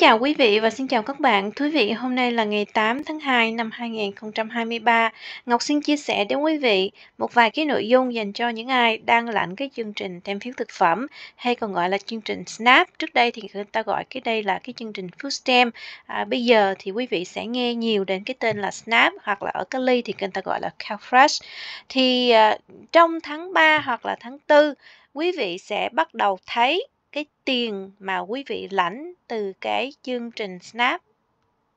Chào quý vị và xin chào các bạn. Thú vị, hôm nay là ngày 8 tháng 2 năm 2023. Ngọc xin chia sẻ đến quý vị một vài cái nội dung dành cho những ai đang lãnh cái chương trình thêm phiếu thực phẩm hay còn gọi là chương trình SNAP. Trước đây thì người ta gọi cái đây là cái chương trình Food Stamp. À, bây giờ thì quý vị sẽ nghe nhiều đến cái tên là SNAP hoặc là ở Cali thì người ta gọi là CalFresh. Thì à, trong tháng 3 hoặc là tháng 4 quý vị sẽ bắt đầu thấy cái tiền mà quý vị lãnh từ cái chương trình Snap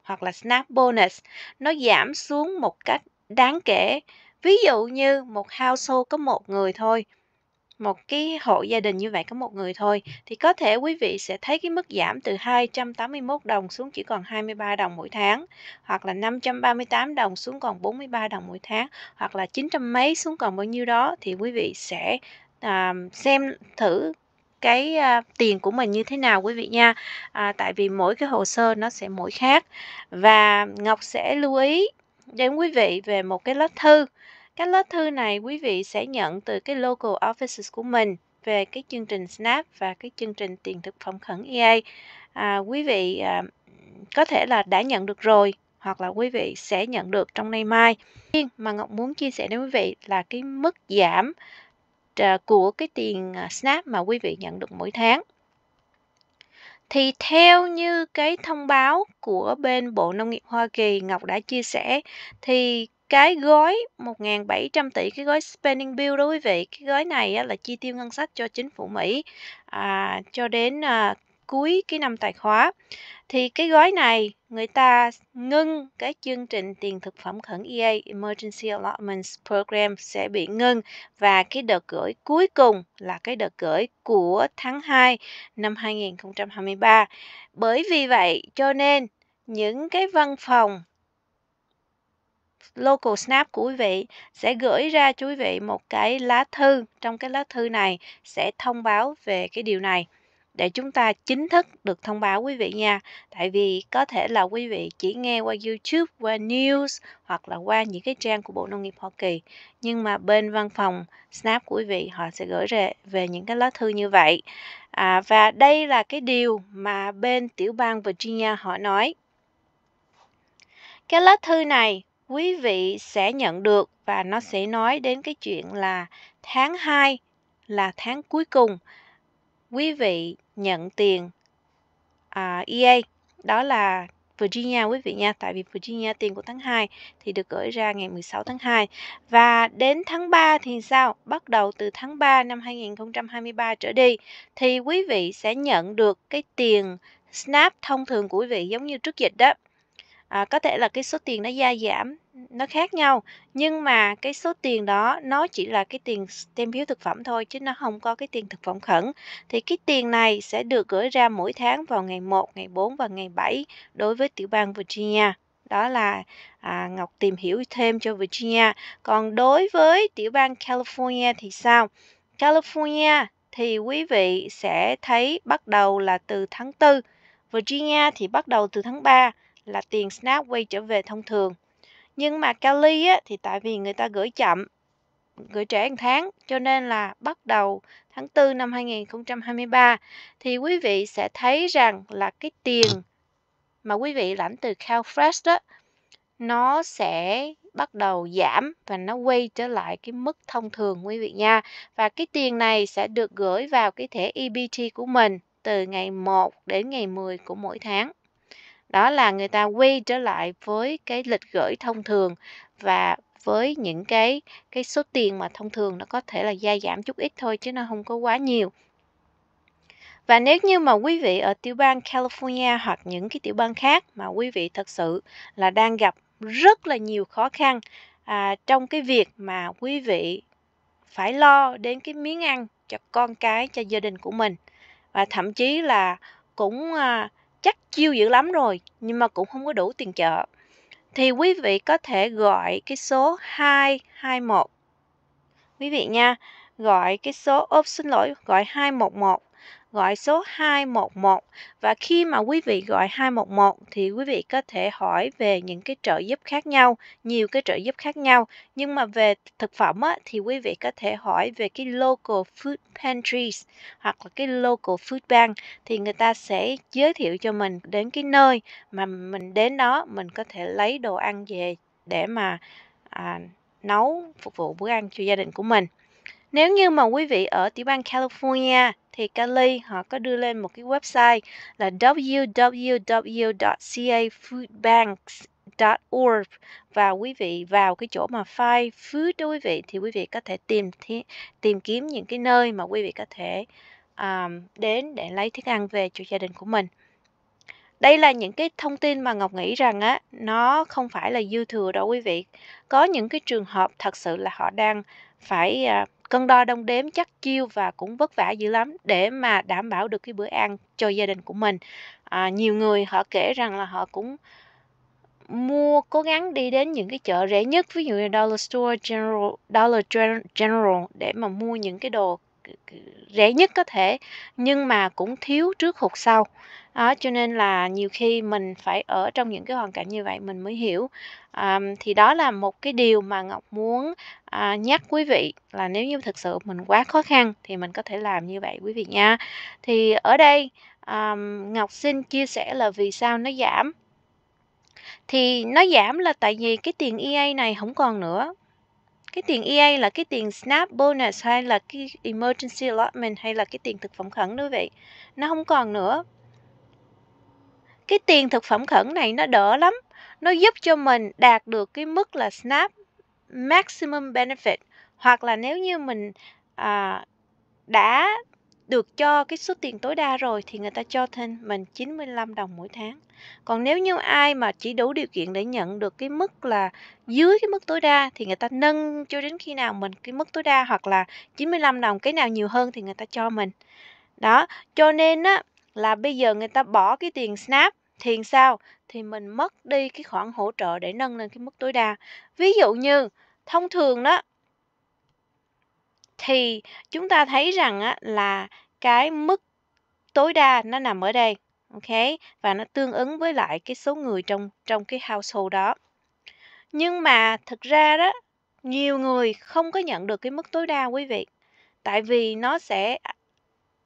hoặc là Snap Bonus nó giảm xuống một cách đáng kể. Ví dụ như một household có một người thôi, một cái hộ gia đình như vậy có một người thôi thì có thể quý vị sẽ thấy cái mức giảm từ 281 đồng xuống chỉ còn 23 đồng mỗi tháng hoặc là 538 đồng xuống còn 43 đồng mỗi tháng hoặc là 900 mấy xuống còn bao nhiêu đó thì quý vị sẽ à, xem thử cái uh, tiền của mình như thế nào quý vị nha à, tại vì mỗi cái hồ sơ nó sẽ mỗi khác và Ngọc sẽ lưu ý đến quý vị về một cái lá thư cái lá thư này quý vị sẽ nhận từ cái local offices của mình về cái chương trình SNAP và cái chương trình tiền thực phẩm khẩn EA à, quý vị à, có thể là đã nhận được rồi hoặc là quý vị sẽ nhận được trong nay mai. Mà Ngọc muốn chia sẻ đến quý vị là cái mức giảm Ờ, của cái tiền ờ, SNAP mà quý vị nhận được mỗi tháng. Thì theo như cái thông báo của bên Bộ Nông nghiệp Hoa Kỳ Ngọc đã chia sẻ thì cái gói 1.700 tỷ cái gói spending bill đó quý vị cái gói này là chi tiêu ngân sách cho chính phủ Mỹ à, cho đến à, cuối cái năm tài khóa thì cái gói này người ta ngưng cái chương trình tiền thực phẩm khẩn EA Emergency Allotments Program sẽ bị ngưng và cái đợt gửi cuối cùng là cái đợt gửi của tháng 2 năm 2023. Bởi vì vậy cho nên những cái văn phòng local snap của quý vị sẽ gửi ra cho quý vị một cái lá thư trong cái lá thư này sẽ thông báo về cái điều này để chúng ta chính thức được thông báo quý vị nha. Tại vì có thể là quý vị chỉ nghe qua YouTube, qua news hoặc là qua những cái trang của Bộ Nông nghiệp Hoa Kỳ. Nhưng mà bên văn phòng Snap của quý vị họ sẽ gửi về, về những cái lá thư như vậy. À, và đây là cái điều mà bên tiểu bang Virginia họ nói. Cái lá thư này quý vị sẽ nhận được và nó sẽ nói đến cái chuyện là tháng 2 là tháng cuối cùng quý vị nhận tiền à, EA đó là Virginia quý vị nha tại vì Virginia tiền của tháng 2 thì được gửi ra ngày 16 tháng 2 và đến tháng 3 thì sao bắt đầu từ tháng 3 năm 2023 trở đi thì quý vị sẽ nhận được cái tiền snap thông thường của quý vị giống như trước dịch đó à, có thể là cái số tiền nó gia giảm nó khác nhau nhưng mà cái số tiền đó nó chỉ là cái tiền tem phiếu thực phẩm thôi chứ nó không có cái tiền thực phẩm khẩn thì cái tiền này sẽ được gửi ra mỗi tháng vào ngày 1, ngày 4 và ngày 7 đối với tiểu bang Virginia đó là à, Ngọc tìm hiểu thêm cho Virginia còn đối với tiểu bang California thì sao California thì quý vị sẽ thấy bắt đầu là từ tháng 4 Virginia thì bắt đầu từ tháng 3 là tiền SNAP quay trở về thông thường nhưng mà Cali á, thì tại vì người ta gửi chậm gửi trễ một tháng cho nên là bắt đầu tháng 4 năm 2023 thì quý vị sẽ thấy rằng là cái tiền mà quý vị lãnh từ CalFresh đó nó sẽ bắt đầu giảm và nó quay trở lại cái mức thông thường quý vị nha. Và cái tiền này sẽ được gửi vào cái thẻ EBT của mình từ ngày 1 đến ngày 10 của mỗi tháng đó là người ta quay trở lại với cái lịch gửi thông thường và với những cái cái số tiền mà thông thường nó có thể là gia giảm chút ít thôi chứ nó không có quá nhiều và nếu như mà quý vị ở tiểu bang California hoặc những cái tiểu bang khác mà quý vị thật sự là đang gặp rất là nhiều khó khăn à, trong cái việc mà quý vị phải lo đến cái miếng ăn cho con cái cho gia đình của mình và thậm chí là cũng à, chắc chiêu dữ lắm rồi nhưng mà cũng không có đủ tiền chợ thì quý vị có thể gọi cái số 221 quý vị nha gọi cái số ốp xin lỗi gọi 211 gọi số 211 và khi mà quý vị gọi 211 thì quý vị có thể hỏi về những cái trợ giúp khác nhau, nhiều cái trợ giúp khác nhau. Nhưng mà về thực phẩm á, thì quý vị có thể hỏi về cái local food pantries hoặc là cái local food bank thì người ta sẽ giới thiệu cho mình đến cái nơi mà mình đến đó mình có thể lấy đồ ăn về để mà à, nấu phục vụ bữa ăn cho gia đình của mình nếu như mà quý vị ở tiểu bang California thì Cali họ có đưa lên một cái website là www.cafoodbanks.org và quý vị vào cái chỗ mà file food đó quý vị thì quý vị có thể tìm tìm kiếm những cái nơi mà quý vị có thể um, đến để lấy thức ăn về cho gia đình của mình đây là những cái thông tin mà ngọc nghĩ rằng á nó không phải là dư thừa đâu quý vị có những cái trường hợp thật sự là họ đang phải à, cân đo đong đếm chắc chiêu và cũng vất vả dữ lắm để mà đảm bảo được cái bữa ăn cho gia đình của mình à, nhiều người họ kể rằng là họ cũng mua cố gắng đi đến những cái chợ rẻ nhất ví dụ như Dollar Store General Dollar General để mà mua những cái đồ rẻ nhất có thể nhưng mà cũng thiếu trước hụt sau đó ờ, cho nên là nhiều khi mình phải ở trong những cái hoàn cảnh như vậy mình mới hiểu à, thì đó là một cái điều mà ngọc muốn à, nhắc quý vị là nếu như thực sự mình quá khó khăn thì mình có thể làm như vậy quý vị nha thì ở đây à, ngọc xin chia sẻ là vì sao nó giảm thì nó giảm là tại vì cái tiền EA này không còn nữa cái tiền EA là cái tiền SNAP bonus hay là cái emergency allotment hay là cái tiền thực phẩm khẩn đối vậy nó không còn nữa cái tiền thực phẩm khẩn này nó đỡ lắm nó giúp cho mình đạt được cái mức là snap maximum benefit hoặc là nếu như mình à, đã được cho cái số tiền tối đa rồi thì người ta cho thêm mình 95 đồng mỗi tháng. Còn nếu như ai mà chỉ đủ điều kiện để nhận được cái mức là dưới cái mức tối đa thì người ta nâng cho đến khi nào mình cái mức tối đa hoặc là 95 đồng cái nào nhiều hơn thì người ta cho mình. Đó, cho nên á là bây giờ người ta bỏ cái tiền snap thiền sao thì mình mất đi cái khoản hỗ trợ để nâng lên cái mức tối đa ví dụ như thông thường đó thì chúng ta thấy rằng á, là cái mức tối đa nó nằm ở đây ok và nó tương ứng với lại cái số người trong trong cái household đó nhưng mà thực ra đó nhiều người không có nhận được cái mức tối đa quý vị tại vì nó sẽ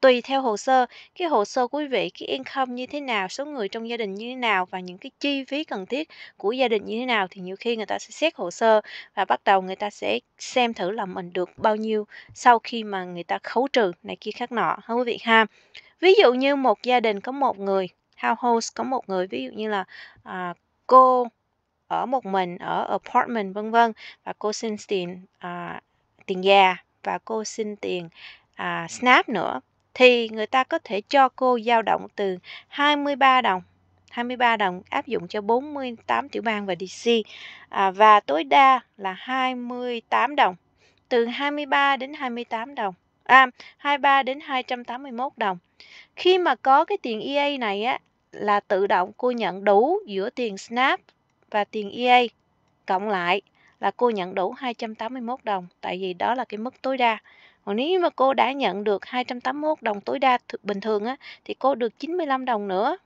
tùy theo hồ sơ cái hồ sơ quý vị cái income như thế nào số người trong gia đình như thế nào và những cái chi phí cần thiết của gia đình như thế nào thì nhiều khi người ta sẽ xét hồ sơ và bắt đầu người ta sẽ xem thử là mình được bao nhiêu sau khi mà người ta khấu trừ này kia khác nọ ha quý vị ha ví dụ như một gia đình có một người house có một người ví dụ như là à, cô ở một mình ở apartment vân vân và cô xin tiền à, tiền nhà và cô xin tiền à, snap nữa thì người ta có thể cho cô dao động từ 23 đồng 23 đồng áp dụng cho 48 tiểu bang và DC à, và tối đa là 28 đồng từ 23 đến 28 đồng à, 23 đến 281 đồng khi mà có cái tiền EA này á là tự động cô nhận đủ giữa tiền Snap và tiền EA cộng lại là cô nhận đủ 281 đồng tại vì đó là cái mức tối đa còn nếu mà cô đã nhận được 281 đồng tối đa bình thường á, thì cô được 95 đồng nữa.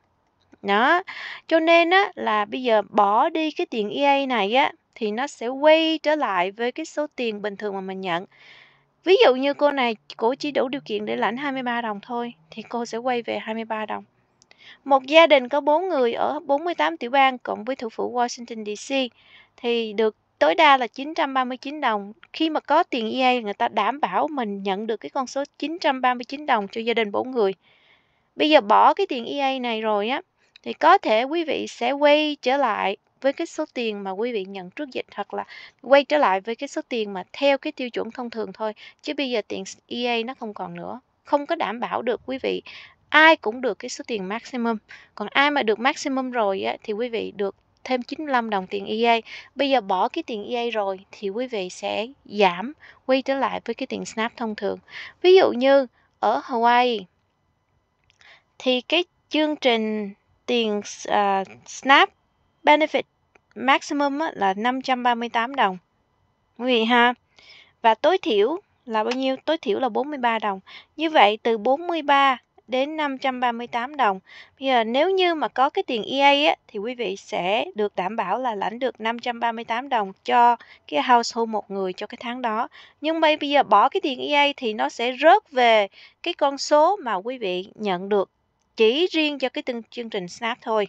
Đó, cho nên á, là bây giờ bỏ đi cái tiền EA này á, thì nó sẽ quay trở lại với cái số tiền bình thường mà mình nhận. Ví dụ như cô này, cô chỉ đủ điều kiện để lãnh 23 đồng thôi, thì cô sẽ quay về 23 đồng. Một gia đình có 4 người ở 48 tiểu bang cộng với thủ phủ Washington DC thì được tối đa là 939 đồng. Khi mà có tiền EA người ta đảm bảo mình nhận được cái con số 939 đồng cho gia đình 4 người. Bây giờ bỏ cái tiền EA này rồi á thì có thể quý vị sẽ quay trở lại với cái số tiền mà quý vị nhận trước dịch hoặc là quay trở lại với cái số tiền mà theo cái tiêu chuẩn thông thường thôi chứ bây giờ tiền EA nó không còn nữa không có đảm bảo được quý vị ai cũng được cái số tiền maximum còn ai mà được maximum rồi á, thì quý vị được thêm 95 đồng tiền EA. Bây giờ bỏ cái tiền EA rồi thì quý vị sẽ giảm quay trở lại với cái tiền Snap thông thường. Ví dụ như ở Hawaii thì cái chương trình tiền uh, Snap Benefit Maximum là 538 đồng. Quý vị ha. Và tối thiểu là bao nhiêu? Tối thiểu là 43 đồng. Như vậy từ 43 đến 538 đồng. Bây giờ nếu như mà có cái tiền EA á, thì quý vị sẽ được đảm bảo là lãnh được 538 đồng cho cái household một người cho cái tháng đó. Nhưng mà bây giờ bỏ cái tiền EA thì nó sẽ rớt về cái con số mà quý vị nhận được chỉ riêng cho cái từng chương trình Snap thôi.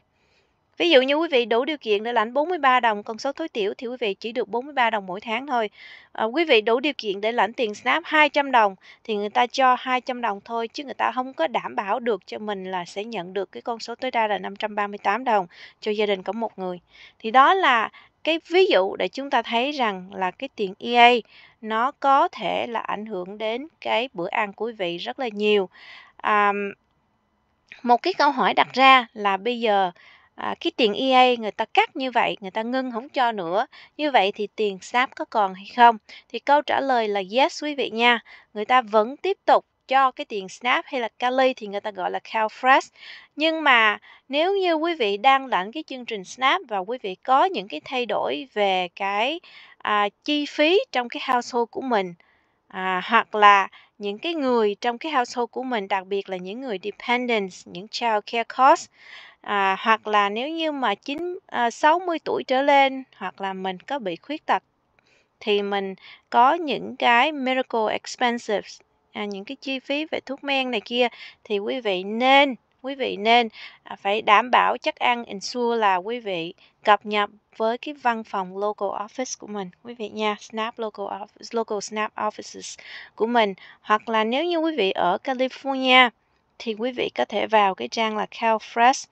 Ví dụ như quý vị đủ điều kiện để lãnh 43 đồng con số tối thiểu thì quý vị chỉ được 43 đồng mỗi tháng thôi. À, quý vị đủ điều kiện để lãnh tiền SNAP 200 đồng thì người ta cho 200 đồng thôi chứ người ta không có đảm bảo được cho mình là sẽ nhận được cái con số tối đa là 538 đồng cho gia đình có một người. Thì đó là cái ví dụ để chúng ta thấy rằng là cái tiền EA nó có thể là ảnh hưởng đến cái bữa ăn của quý vị rất là nhiều. À, một cái câu hỏi đặt ra là bây giờ à, cái tiền EA người ta cắt như vậy người ta ngưng không cho nữa như vậy thì tiền sáp có còn hay không thì câu trả lời là yes quý vị nha người ta vẫn tiếp tục cho cái tiền Snap hay là Cali thì người ta gọi là CalFresh. Nhưng mà nếu như quý vị đang lãnh cái chương trình Snap và quý vị có những cái thay đổi về cái à, chi phí trong cái household của mình à, hoặc là những cái người trong cái household của mình đặc biệt là những người dependents, những child care cost à, hoặc là nếu như mà chín à, 60 tuổi trở lên hoặc là mình có bị khuyết tật thì mình có những cái medical expenses à, những cái chi phí về thuốc men này kia thì quý vị nên quý vị nên à, phải đảm bảo chắc ăn ensure là quý vị cập nhật với cái văn phòng local office của mình quý vị nha snap local office local snap offices của mình hoặc là nếu như quý vị ở California thì quý vị có thể vào cái trang là CalFresh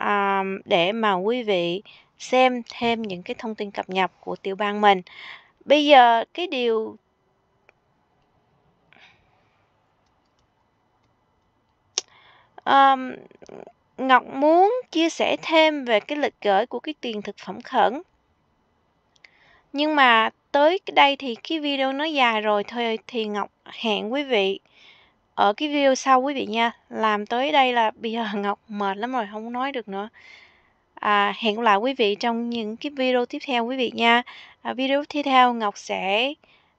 um, để mà quý vị xem thêm những cái thông tin cập nhật của tiểu bang mình. Bây giờ cái điều um, Ngọc muốn chia sẻ thêm về cái lịch gửi của cái tiền thực phẩm khẩn. Nhưng mà tới đây thì cái video nó dài rồi thôi thì Ngọc hẹn quý vị ở ờ, cái video sau quý vị nha làm tới đây là bây giờ ngọc mệt lắm rồi không nói được nữa à, hẹn lại quý vị trong những cái video tiếp theo quý vị nha à, video tiếp theo ngọc sẽ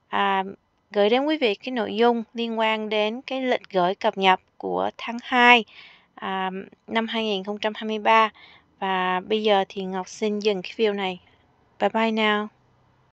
à, gửi đến quý vị cái nội dung liên quan đến cái lịch gửi cập nhật của tháng 2 à, năm 2023 và bây giờ thì Ngọc xin dừng cái video này. Bye bye now.